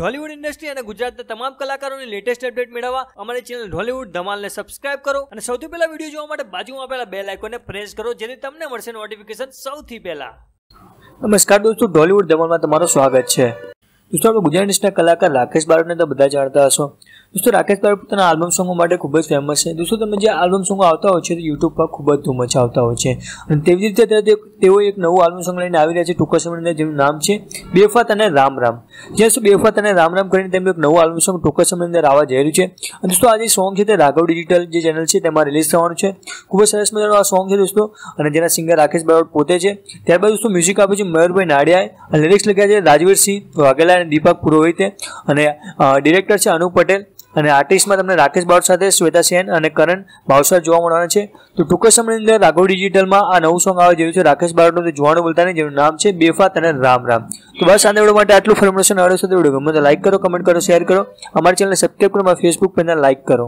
Dhollywood industry અને ગુજરાતના તમામ કલાકારોની લેટેસ્ટ અપડેટ મેળવવા અમારી ચેનલ ઢોલિવૂડ ધમાલને સબસ્ક્રાઇબ કરો અને સૌથી પહેલા વિડીયો જોવા માટે બાજુમાં આપેલા બેલ આઇકોનને પ્રેસ કરો જેથી તમને મળશે નોટિફિકેશન સૌથી પહેલા નમસ્કાર દોસ્તો ઢોલિવૂડ ધમાલમાં તમારું સ્વાગત છે દોસ્તો આપણે ગુજરાત ઇન્ડસ્ટ્રીના કલાકાર રાકેશ બારોટને તો બધા જાણતા હશો દોસ્તો રાકેશ બારોટ પોતાના આલ્બમ સોંગો માટે ખૂબ જ ફેમસ છે દોસ્તો તમે જે આલ્બમ સોંગો આવતા હોય છે તે યુટ્યુબ પર ખૂબ જ ધૂમ મચાવતા હોય છે અને તેવી જ રીતે તેઓ એક નવું આલ્બમ સોંગ લઈને આવી રહ્યા છે ટૂંક સમયની જેનું નામ છે બેફાત અને રામ રામ જ્યાં સુધી બેફત અને રામ રામ કરીને તેમનું એક નવું આલ્બમ સોંગ ટૂંક સમયની અંદર આવવા જઈ રહ્યું છે અને દોસ્તો આજે સોંગ છે તે રાઘવ ડિજિટલ જે ચેનલ છે તેમાં રિલીઝ થવાનું છે ખૂબ જ સરસ મજાનો આ સોંગ છે દોસ્તો અને જેના સિંગર રાકેશ બારોટ પોતે છે ત્યારબાદ દોસ્તો મ્યુઝિક આપ્યું છે મયુરભાઈ નાડિયાએ અને લિરિક્સ લખ્યા છે રાજવીરસિંહ વાઘેલા અને દીપક પુરોહિતે અને ડિરેક્ટર છે અનુપ પટેલ અને આર્ટિસ્ટમાં તમને રાકેશ બાઉટ સાથે શ્વેતા સેન અને કરણ ભાવસાર જોવા મળવાના છે તો ટૂંક સમયની અંદર રાઘવ ડિજિટલમાં આ નવું સોંગ આવે જેવું છે રાકેશ બાઉટનું તે જોવાનું બોલતા નહીં જેનું નામ છે બેફાત અને રામ રામ તો બસ આને વિડીયો માટે આટલું ફોર્મેશન આવડે સાથે વિડીયો ગમે તો લાઇક કરો કમેન્ટ કરો શેર કરો અમારી ચેનલને સબસ્ક્રાઈબ કરો ફેસબુક પેજને લાઇક કરો